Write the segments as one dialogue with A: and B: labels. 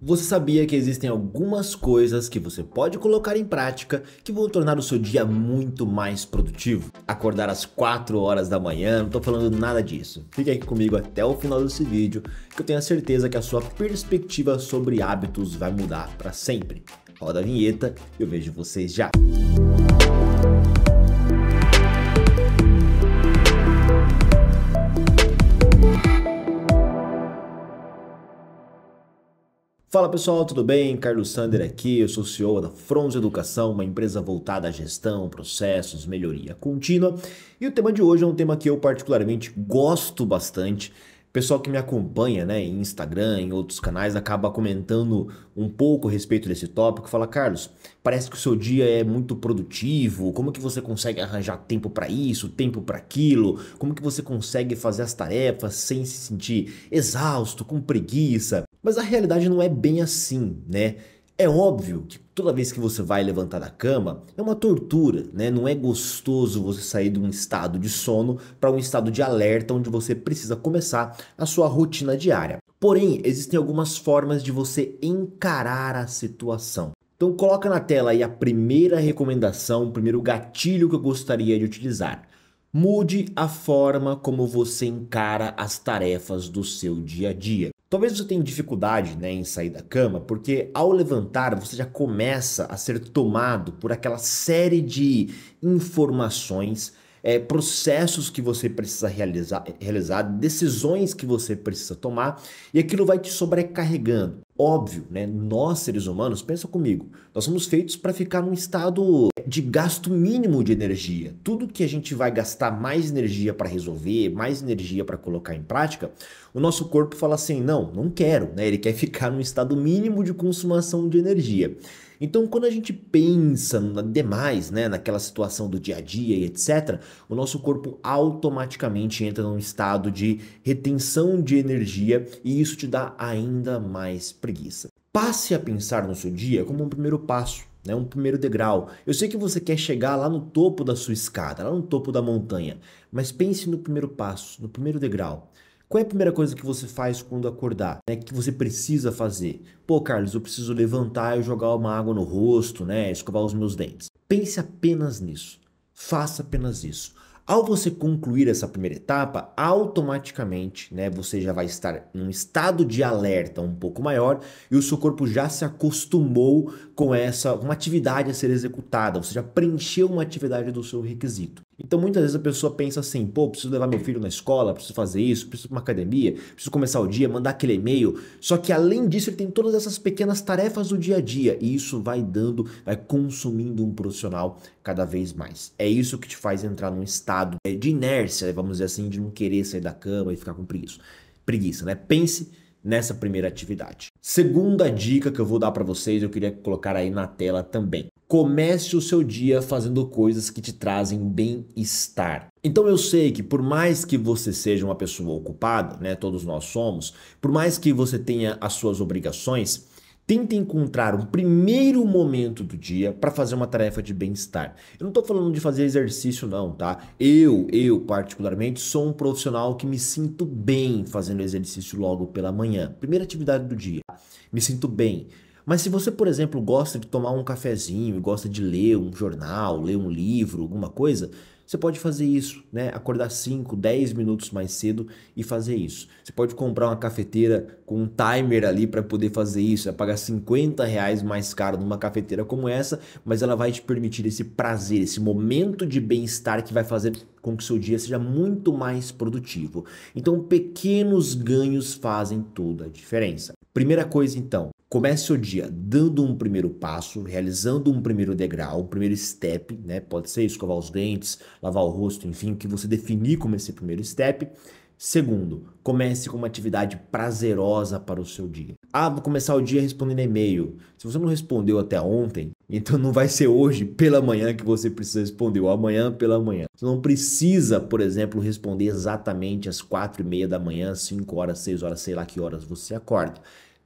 A: Você sabia que existem algumas coisas que você pode colocar em prática que vão tornar o seu dia muito mais produtivo? Acordar às 4 horas da manhã, não tô falando nada disso. Fique aqui comigo até o final desse vídeo que eu tenho a certeza que a sua perspectiva sobre hábitos vai mudar para sempre. Roda a vinheta e eu vejo vocês já. Música Fala pessoal, tudo bem? Carlos Sander aqui, eu sou CEO da Frons Educação, uma empresa voltada à gestão, processos, melhoria contínua. E o tema de hoje é um tema que eu particularmente gosto bastante. O pessoal que me acompanha, né, em Instagram, em outros canais, acaba comentando um pouco a respeito desse tópico. Fala, Carlos, parece que o seu dia é muito produtivo. Como que você consegue arranjar tempo para isso, tempo para aquilo? Como que você consegue fazer as tarefas sem se sentir exausto, com preguiça? Mas a realidade não é bem assim, né? É óbvio que toda vez que você vai levantar da cama é uma tortura, né? Não é gostoso você sair de um estado de sono para um estado de alerta onde você precisa começar a sua rotina diária. Porém, existem algumas formas de você encarar a situação. Então coloca na tela aí a primeira recomendação, o primeiro gatilho que eu gostaria de utilizar. Mude a forma como você encara as tarefas do seu dia a dia. Talvez você tenha dificuldade né, em sair da cama, porque ao levantar você já começa a ser tomado por aquela série de informações, é, processos que você precisa realizar, realizar, decisões que você precisa tomar, e aquilo vai te sobrecarregando óbvio, né? Nós seres humanos, pensa comigo, nós somos feitos para ficar num estado de gasto mínimo de energia. Tudo que a gente vai gastar mais energia para resolver, mais energia para colocar em prática, o nosso corpo fala assim: "Não, não quero", né? Ele quer ficar num estado mínimo de consumação de energia. Então, quando a gente pensa demais, né, naquela situação do dia a dia e etc, o nosso corpo automaticamente entra num estado de retenção de energia e isso te dá ainda mais preguiça. Passe a pensar no seu dia como um primeiro passo, né? um primeiro degrau. Eu sei que você quer chegar lá no topo da sua escada, lá no topo da montanha, mas pense no primeiro passo, no primeiro degrau. Qual é a primeira coisa que você faz quando acordar? Né? Que você precisa fazer? Pô, Carlos, eu preciso levantar e jogar uma água no rosto, né? Escovar os meus dentes. Pense apenas nisso. Faça apenas isso. Ao você concluir essa primeira etapa, automaticamente né, você já vai estar em um estado de alerta um pouco maior e o seu corpo já se acostumou com essa uma atividade a ser executada, você já preencheu uma atividade do seu requisito. Então muitas vezes a pessoa pensa assim, pô, preciso levar meu filho na escola, preciso fazer isso, preciso ir para uma academia, preciso começar o dia, mandar aquele e-mail. Só que além disso, ele tem todas essas pequenas tarefas do dia a dia e isso vai dando, vai consumindo um profissional cada vez mais. É isso que te faz entrar num estado é, de inércia, vamos dizer assim, de não querer sair da cama e ficar com preguiça. Preguiça, né? Pense nessa primeira atividade. Segunda dica que eu vou dar para vocês, eu queria colocar aí na tela também. Comece o seu dia fazendo coisas que te trazem bem-estar. Então eu sei que por mais que você seja uma pessoa ocupada, né, todos nós somos, por mais que você tenha as suas obrigações, Tente encontrar um primeiro momento do dia para fazer uma tarefa de bem-estar. Eu não estou falando de fazer exercício, não, tá? Eu, eu particularmente, sou um profissional que me sinto bem fazendo exercício logo pela manhã, primeira atividade do dia. Me sinto bem. Mas se você, por exemplo, gosta de tomar um cafezinho, gosta de ler um jornal, ler um livro, alguma coisa, você pode fazer isso, né? Acordar 5, 10 minutos mais cedo e fazer isso. Você pode comprar uma cafeteira com um timer ali para poder fazer isso. Vai pagar 50 reais mais caro numa cafeteira como essa, mas ela vai te permitir esse prazer, esse momento de bem-estar que vai fazer com que seu dia seja muito mais produtivo. Então, pequenos ganhos fazem toda a diferença. Primeira coisa, então, Comece o dia dando um primeiro passo, realizando um primeiro degrau, um primeiro step, né? Pode ser escovar os dentes, lavar o rosto, enfim, o que você definir como esse primeiro step. Segundo, comece com uma atividade prazerosa para o seu dia. Ah, vou começar o dia respondendo e-mail. Se você não respondeu até ontem, então não vai ser hoje pela manhã que você precisa responder, ou amanhã pela manhã. Você não precisa, por exemplo, responder exatamente às quatro e meia da manhã, cinco horas, seis horas, sei lá que horas você acorda.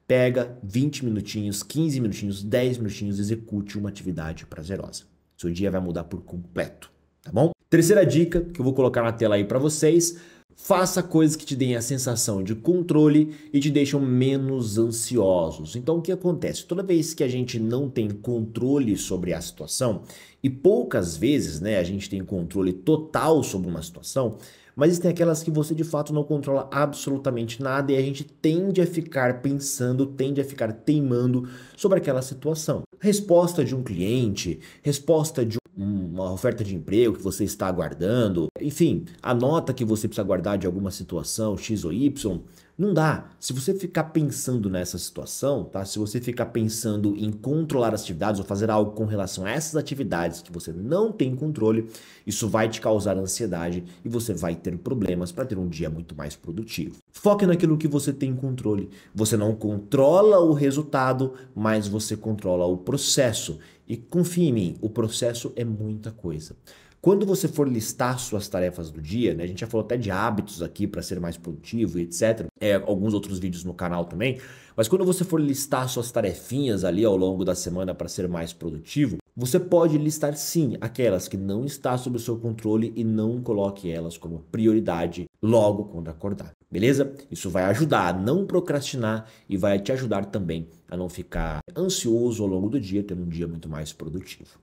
A: Pega 20 minutinhos, 15 minutinhos, 10 minutinhos, execute uma atividade prazerosa. Seu dia vai mudar por completo, tá bom? Terceira dica que eu vou colocar na tela aí para vocês, Faça coisas que te deem a sensação de controle e te deixam menos ansiosos. Então, o que acontece? Toda vez que a gente não tem controle sobre a situação, e poucas vezes né, a gente tem controle total sobre uma situação, mas existem aquelas que você de fato não controla absolutamente nada e a gente tende a ficar pensando, tende a ficar teimando sobre aquela situação. Resposta de um cliente, resposta de uma oferta de emprego que você está aguardando, enfim, a nota que você precisa aguardar de alguma situação X ou Y, não dá. Se você ficar pensando nessa situação, tá? Se você ficar pensando em controlar as atividades ou fazer algo com relação a essas atividades que você não tem controle, isso vai te causar ansiedade e você vai ter problemas para ter um dia muito mais produtivo. Foque naquilo que você tem controle. Você não controla o resultado, mas você controla o processo. E confie em mim, o processo é muita coisa. Quando você for listar suas tarefas do dia, né, a gente já falou até de hábitos aqui para ser mais produtivo e etc. É, alguns outros vídeos no canal também. Mas quando você for listar suas tarefinhas ali ao longo da semana para ser mais produtivo, você pode listar sim aquelas que não está sob o seu controle e não coloque elas como prioridade logo quando acordar. Beleza? Isso vai ajudar a não procrastinar e vai te ajudar também a não ficar ansioso ao longo do dia, ter um dia muito mais produtivo.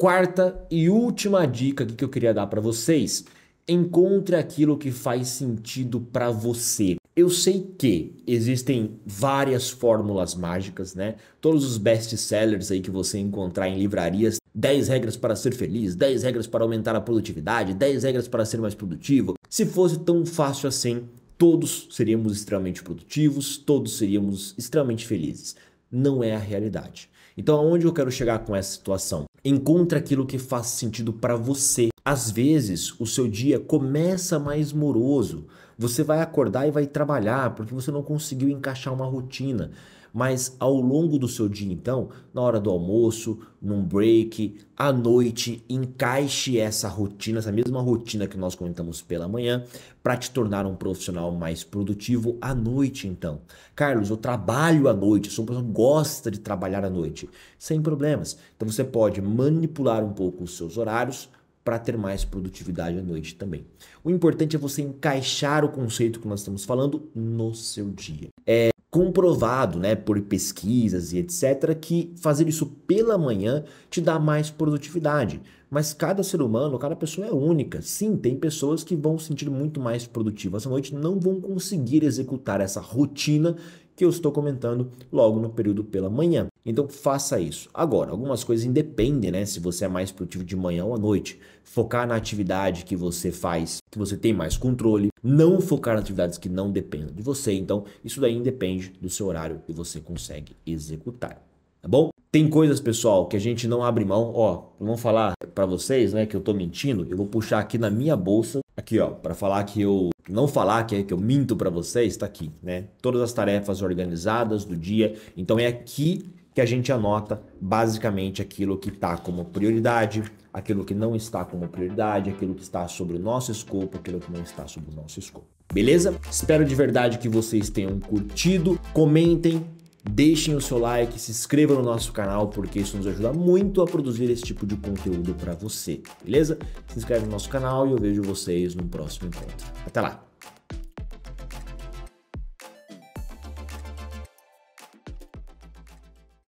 A: Quarta e última dica que eu queria dar para vocês: encontre aquilo que faz sentido para você. Eu sei que existem várias fórmulas mágicas, né? Todos os best sellers aí que você encontrar em livrarias 10 regras para ser feliz, 10 regras para aumentar a produtividade, 10 regras para ser mais produtivo. Se fosse tão fácil assim, todos seríamos extremamente produtivos, todos seríamos extremamente felizes. Não é a realidade. Então, aonde eu quero chegar com essa situação? Encontra aquilo que faz sentido para você. Às vezes, o seu dia começa mais moroso. Você vai acordar e vai trabalhar porque você não conseguiu encaixar uma rotina mas ao longo do seu dia, então, na hora do almoço, num break, à noite, encaixe essa rotina, essa mesma rotina que nós comentamos pela manhã, para te tornar um profissional mais produtivo à noite, então. Carlos, eu trabalho à noite, sou uma pessoa que gosta de trabalhar à noite, sem problemas. Então você pode manipular um pouco os seus horários para ter mais produtividade à noite também. O importante é você encaixar o conceito que nós estamos falando no seu dia. É comprovado, né, por pesquisas e etc, que fazer isso pela manhã te dá mais produtividade. Mas cada ser humano, cada pessoa é única. Sim, tem pessoas que vão se sentir muito mais produtivas à noite, não vão conseguir executar essa rotina que eu estou comentando logo no período pela manhã. Então faça isso. Agora, algumas coisas independem, né? Se você é mais produtivo de manhã ou à noite. Focar na atividade que você faz, que você tem mais controle. Não focar nas atividades que não dependem de você. Então, isso daí independe do seu horário e você consegue executar. Tá bom? Tem coisas, pessoal, que a gente não abre mão. Ó, eu não falar para vocês, né, que eu tô mentindo. Eu vou puxar aqui na minha bolsa, aqui, ó, para falar que eu não falar que é que eu minto para vocês, tá aqui, né? Todas as tarefas organizadas do dia. Então é aqui que a gente anota basicamente aquilo que está como prioridade, aquilo que não está como prioridade, aquilo que está sobre o nosso escopo, aquilo que não está sobre o nosso escopo. Beleza? Espero de verdade que vocês tenham curtido. Comentem, deixem o seu like, se inscrevam no nosso canal, porque isso nos ajuda muito a produzir esse tipo de conteúdo para você, beleza? Se inscreve no nosso canal e eu vejo vocês no próximo encontro. Até lá!